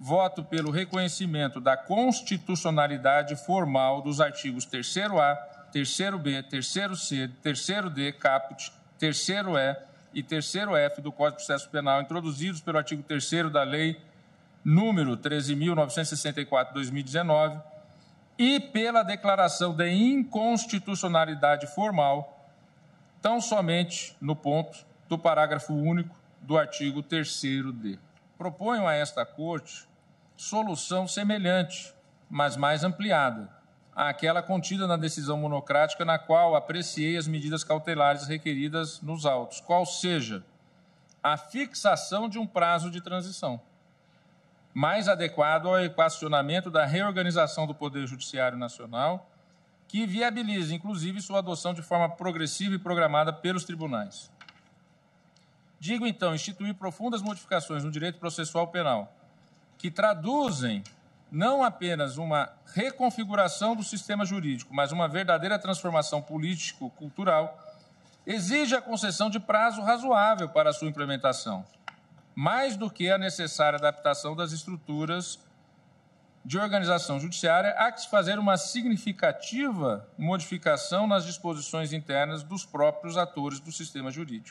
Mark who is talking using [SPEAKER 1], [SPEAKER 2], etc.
[SPEAKER 1] voto pelo reconhecimento da constitucionalidade formal dos artigos 3º-A, 3º-B, 3º-C, 3º-D, caput, 3º-E e 3º-F do Código de Processo Penal, introduzidos pelo artigo 3 da Lei número 13.964-2019 e pela declaração de inconstitucionalidade formal, tão somente no ponto do parágrafo único do artigo 3º-D proponho a esta Corte solução semelhante, mas mais ampliada, àquela contida na decisão monocrática na qual apreciei as medidas cautelares requeridas nos autos, qual seja a fixação de um prazo de transição mais adequado ao equacionamento da reorganização do Poder Judiciário Nacional, que viabilize, inclusive, sua adoção de forma progressiva e programada pelos tribunais. Digo então instituir profundas modificações no direito processual penal, que traduzem não apenas uma reconfiguração do sistema jurídico, mas uma verdadeira transformação político-cultural, exige a concessão de prazo razoável para a sua implementação, mais do que a necessária adaptação das estruturas de organização judiciária, há que se fazer uma significativa modificação nas disposições internas dos próprios atores do sistema jurídico.